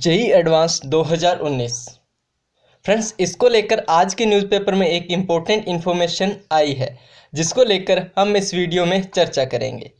JEE advance 2019 friends इसको लेकर आज के न्यूज़पेपर में एक इम्पोर्टेंट इन्फॉर्मेशन आई है जिसको लेकर हम इस वीडियो में चर्चा करेंगे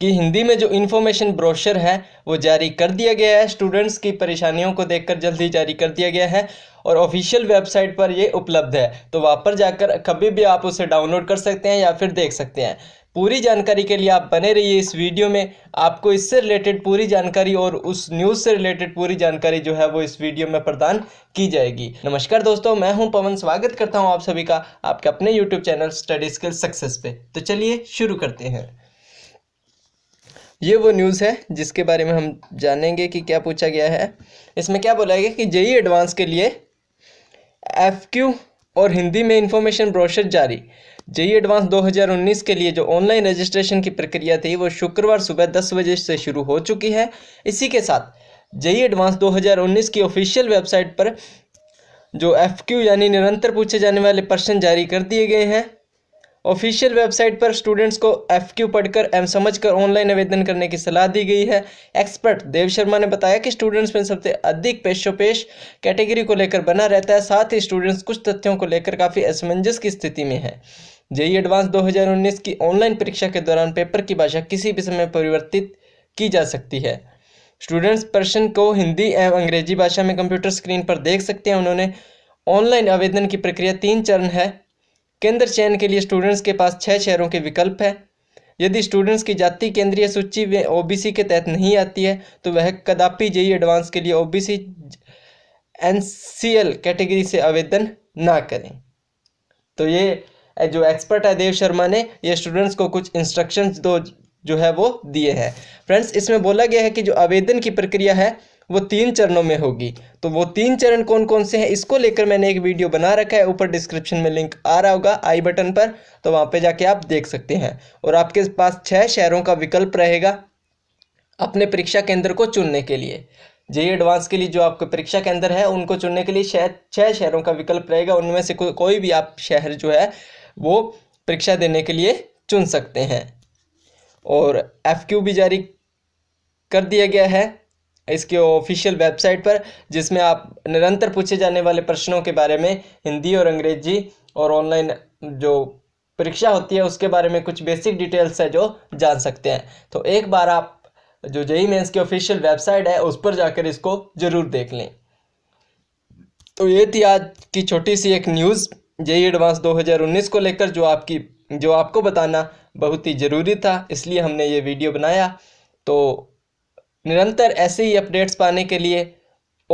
कि हिंदी में जो इन्फॉर्मेशन ब्रोशर है वो जारी कर दिया गया है स्टूडेंट्स की परेशानियों को देखकर जल्दी जारी कर दिया गया है और ऑफिशियल वेबसाइट पर ये उपलब्ध है तो वहाँ पर जाकर कभी भी आप उसे डाउनलोड कर सकते हैं या फिर देख सकते हैं पूरी जानकारी के लिए आप बने रहिए इस वीडियो में आपको इससे रिलेटेड पूरी जानकारी और उस न्यूज़ से रिलेटेड पूरी जानकारी जो है वो इस वीडियो में प्रदान की जाएगी नमस्कार दोस्तों मैं हूं पवन स्वागत करता हूं आप सभी का आपके अपने YouTube channel study skill success पे तो चलिए शुरू करते हैं ये वो न्यूज़ है जिसके बारे में हम जानेंगे कि क्या पूछा गया है इसमें क्या बोला गया कि जेई एडवांस के लिए एफ क्यू और हिंदी में इंफॉर्मेशन ब्रोशर जारी जेई एडवांस 2019 के लिए जो ऑनलाइन रजिस्ट्रेशन की प्रक्रिया थी वो शुक्रवार सुबह दस बजे से शुरू हो चुकी है इसी के साथ जेई एडवांस 2019 की ऑफिशियल वेबसाइट पर जो एफ यानी निरंतर पूछे जाने वाले प्रश्न जारी कर दिए गए हैं ऑफिशियल वेबसाइट पर स्टूडेंट्स को एफ क्यू पढ़कर एम समझ कर ऑनलाइन आवेदन करने की सलाह दी गई है एक्सपर्ट देव शर्मा ने बताया कि स्टूडेंट्स में सबसे अधिक पेशोपेश कैटेगरी को लेकर बना रहता है साथ ही स्टूडेंट्स कुछ तथ्यों को लेकर काफ़ी असमंजस की स्थिति में है जेई एडवांस 2019 की ऑनलाइन परीक्षा के दौरान पेपर की भाषा किसी भी समय परिवर्तित की जा सकती है स्टूडेंट्स प्रश्न को हिंदी एवं अंग्रेजी भाषा में कंप्यूटर स्क्रीन पर देख सकते हैं उन्होंने ऑनलाइन आवेदन की प्रक्रिया तीन चरण है केंद्र चयन के लिए स्टूडेंट्स के पास छः शहरों के विकल्प है यदि स्टूडेंट्स की जाति केंद्रीय सूची में ओ के तहत नहीं आती है तो वह कदापि जेई एडवांस के लिए सी एल कैटेगरी से आवेदन ना करें तो ये जो एक्सपर्ट है देव शर्मा ने ये स्टूडेंट्स को कुछ इंस्ट्रक्शंस दो जो है वो दिए हैं फ्रेंड्स इसमें बोला गया है कि जो आवेदन की प्रक्रिया है वो तीन चरणों में होगी तो वो तीन चरण कौन कौन से हैं इसको लेकर मैंने एक वीडियो बना रखा है ऊपर डिस्क्रिप्शन में लिंक आ रहा होगा आई बटन पर तो वहाँ पे जाके आप देख सकते हैं और आपके पास छः शहरों का विकल्प रहेगा अपने परीक्षा केंद्र को चुनने के लिए जे एडवांस के लिए जो आपके परीक्षा केंद्र है उनको चुनने के लिए शहर छः शहरों का विकल्प रहेगा उनमें से को, कोई भी आप शहर जो है वो परीक्षा देने के लिए चुन सकते हैं और एफ भी जारी कर दिया गया है इसके ऑफिशियल वेबसाइट पर जिसमें आप निरंतर पूछे जाने वाले प्रश्नों के बारे में हिंदी और अंग्रेजी और ऑनलाइन जो परीक्षा होती है उसके बारे में कुछ बेसिक डिटेल्स है जो जान सकते हैं तो एक बार आप जो जेई मेन्स की ऑफिशियल वेबसाइट है उस पर जाकर इसको ज़रूर देख लें तो ये थी आज की छोटी सी एक न्यूज़ जेई एडवांस 2019 को लेकर जो आपकी जो आपको बताना बहुत ही ज़रूरी था इसलिए हमने ये वीडियो बनाया तो निरंतर ऐसे ही अपडेट्स पाने के लिए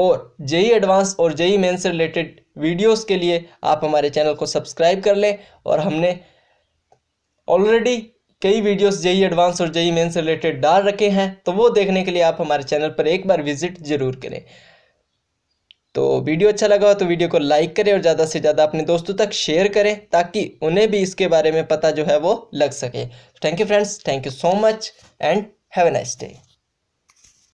और जेई एडवांस और जेई मेन से रिलेटेड वीडियोस के लिए आप हमारे चैनल को सब्सक्राइब कर लें और हमने ऑलरेडी कई वीडियोस जेई एडवांस और जेई मेन से रिलेटेड डाल रखे हैं तो वो देखने के लिए आप हमारे चैनल पर एक बार विजिट ज़रूर करें तो वीडियो अच्छा लगा हो तो वीडियो को लाइक करें और ज़्यादा से ज़्यादा अपने दोस्तों तक शेयर करें ताकि उन्हें भी इसके बारे में पता जो है वो लग सके thank you friends thank you so much and have a nice day